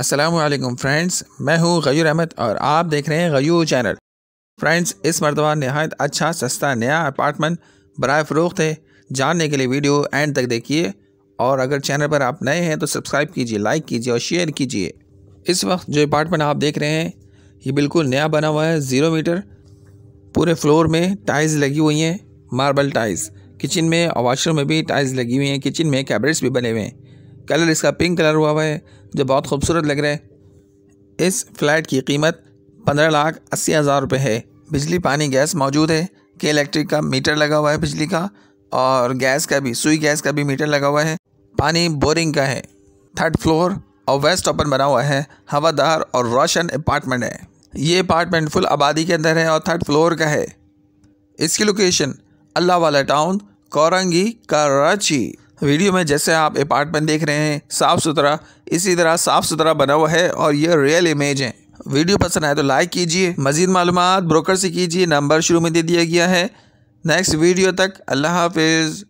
Aslam friends मैं हूँ गयूर अहमद और आप देख रहे हैं गयूर चैनल फ्रेंड्स इस मरतबा नहायत अच्छा सस्ता नया अपार्टमेंट बरए फ़रोख्त है जानने के लिए वीडियो एंड तक देखिए और अगर चैनल पर आप नए हैं तो सब्सक्राइब कीजिए लाइक कीजिए और शेयर कीजिए इस वक्त जो अपार्टमेंट आप देख रहे हैं ये बिल्कुल नया बना हुआ है ज़ीरो मीटर पूरे फ्लोर में टाइल्स लगी हुई हैं मार्बल टाइल्स किचन में और वाशरूम में भी टाइल्स लगी हुई हैं किचन में कैबिनेट्स भी बने हुए हैं कलर इसका पिंक कलर हुआ हुआ है जो बहुत खूबसूरत लग रहा है इस फ्लैट की कीमत पंद्रह लाख अस्सी हज़ार रुपये है बिजली पानी गैस मौजूद है के इलेक्ट्रिक का मीटर लगा हुआ है बिजली का और गैस का भी सुई गैस का भी मीटर लगा हुआ है पानी बोरिंग का है थर्ड फ्लोर और वेस्ट ओपन बना हुआ है हवादार और रोशन अपार्टमेंट है ये अपार्टमेंट फुल आबादी के अंदर है और थर्ड फ्लोर का है इसकी लोकेशन अल्लाह वाला टाउन कोरंगी कराची वीडियो में जैसे आप अपार्टमेंट देख रहे हैं साफ़ सुथरा इसी तरह साफ़ सुथरा बना हुआ है और यह रियल इमेज है वीडियो पसंद आए तो लाइक कीजिए मजीद मालूम ब्रोकर से कीजिए नंबर शुरू में दे दिया गया है नेक्स्ट वीडियो तक अल्लाह हाफिज़